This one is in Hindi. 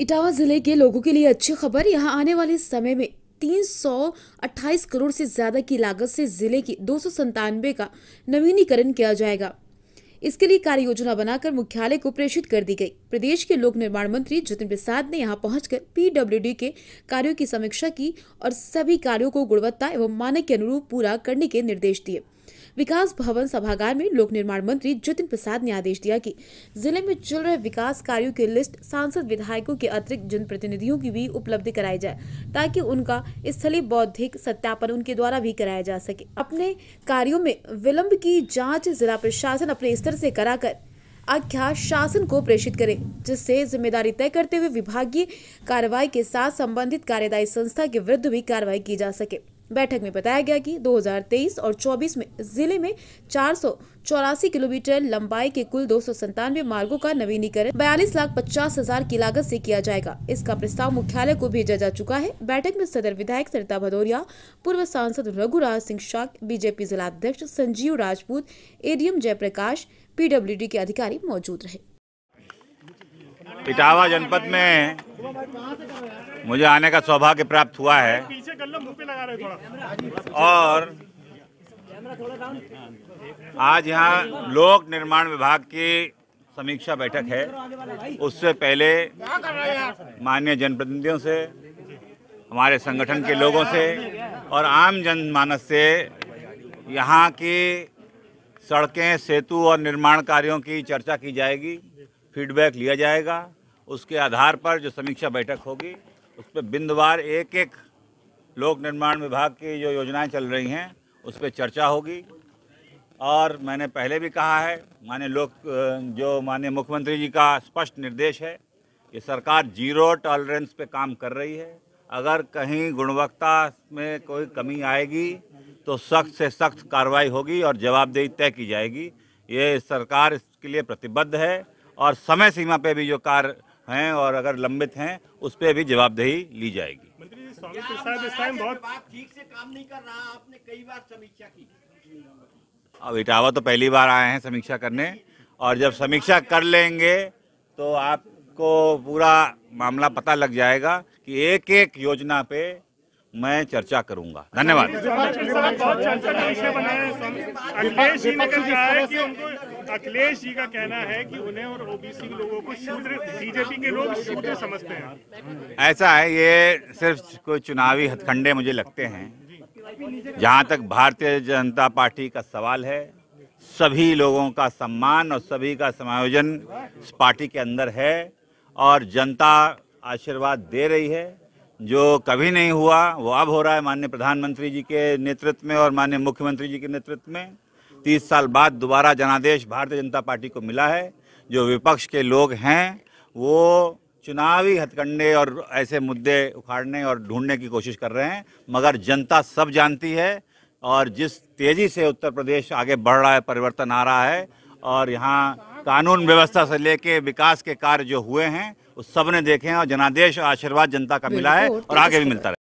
इटावा जिले के लोगों के लिए अच्छी खबर यहाँ आने वाले समय में 328 करोड़ से ज्यादा की लागत से जिले की दो का नवीनीकरण किया जाएगा इसके लिए कार्य योजना बनाकर मुख्यालय को प्रेषित कर दी गई प्रदेश के लोक निर्माण मंत्री जितिन प्रसाद ने यहां पहुंचकर पीडब्ल्यूडी के कार्यों की समीक्षा की और सभी कार्यों को गुणवत्ता एवं मानक के अनुरूप पूरा करने के निर्देश दिए विकास भवन सभागार में लोक निर्माण मंत्री जतिन प्रसाद ने आदेश दिया कि जिले में चल रहे विकास कार्यों की लिस्ट सांसद विधायकों के अतिरिक्त जनप्रतिनिधियों की भी उपलब्ध कराई जाए ताकि उनका स्थलीय बौद्धिक सत्यापन उनके द्वारा भी कराया जा सके अपने कार्यो में विलम्ब की जाँच जिला प्रशासन अपने स्तर करा कराकर आख्या शासन को प्रेषित करें जिससे जिम्मेदारी तय करते हुए विभागीय कार्रवाई के साथ संबंधित कार्यदायी संस्था के विरुद्ध भी कार्रवाई की जा सके बैठक में बताया गया कि 2023 और 24 में जिले में चार किलोमीटर लंबाई के कुल दो सौ मार्गो का नवीनीकरण बयालीस लाख पचास हजार की लागत से किया जाएगा इसका प्रस्ताव मुख्यालय को भेजा जा चुका है बैठक में सदर विधायक सरिता भदौरिया पूर्व सांसद रघुराज सिंह शाह बीजेपी जिलाध्यक्ष संजीव राजपूत एडीएम जयप्रकाश पीडब्ल्यूडी के अधिकारी मौजूद रहे इटावा जनपद में मुझे आने का सौभाग्य प्राप्त हुआ है और आज यहाँ लोक निर्माण विभाग की समीक्षा बैठक है उससे पहले माननीय जनप्रतिनिधियों से हमारे संगठन के लोगों से और आम जनमानस से यहाँ की सड़कें सेतु और निर्माण कार्यों की चर्चा की जाएगी फीडबैक लिया जाएगा उसके आधार पर जो समीक्षा बैठक होगी उस पर बिंदवार एक एक लोक निर्माण विभाग की जो योजनाएं चल रही हैं उस पर चर्चा होगी और मैंने पहले भी कहा है माने लोक जो माने मुख्यमंत्री जी का स्पष्ट निर्देश है कि सरकार जीरो टॉलरेंस पे काम कर रही है अगर कहीं गुणवत्ता में कोई कमी आएगी तो सख्त से सख्त कार्रवाई होगी और जवाबदेही तय की जाएगी ये सरकार इसके लिए प्रतिबद्ध है और समय सीमा पे भी जो कार्य हैं और अगर लंबित हैं उस पर भी जवाबदेही ली जाएगी मंत्री अब इटावा तो पहली बार आए हैं समीक्षा करने और जब समीक्षा कर लेंगे तो आपको पूरा मामला पता लग जाएगा कि एक एक योजना पे मैं चर्चा करूंगा धन्यवाद अखिलेश जी ने कहा है कि उनको अखिलेश जी का कहना है कि उन्हें और ओबीसी लोगों को शूद्र बीजेपी के लोग शूद्र समझते हैं ऐसा है ये सिर्फ कोई चुनावी हथकंडे मुझे लगते हैं जहाँ तक भारतीय जनता पार्टी का सवाल है सभी लोगों का सम्मान और सभी का समायोजन इस पार्टी के अंदर है और जनता आशीर्वाद दे रही है जो कभी नहीं हुआ वो अब हो रहा है माननीय प्रधानमंत्री जी के नेतृत्व में और माननीय मुख्यमंत्री जी के नेतृत्व में तीस साल बाद दोबारा जनादेश भारतीय जनता पार्टी को मिला है जो विपक्ष के लोग हैं वो चुनावी हथकंडे और ऐसे मुद्दे उखाड़ने और ढूंढने की कोशिश कर रहे हैं मगर जनता सब जानती है और जिस तेज़ी से उत्तर प्रदेश आगे बढ़ रहा है परिवर्तन आ रहा है और यहाँ कानून व्यवस्था से लेके विकास के कार्य जो हुए हैं उस सब ने देखे हैं और जनादेश आशीर्वाद जनता का मिला है और आगे भी तो मिलता रहे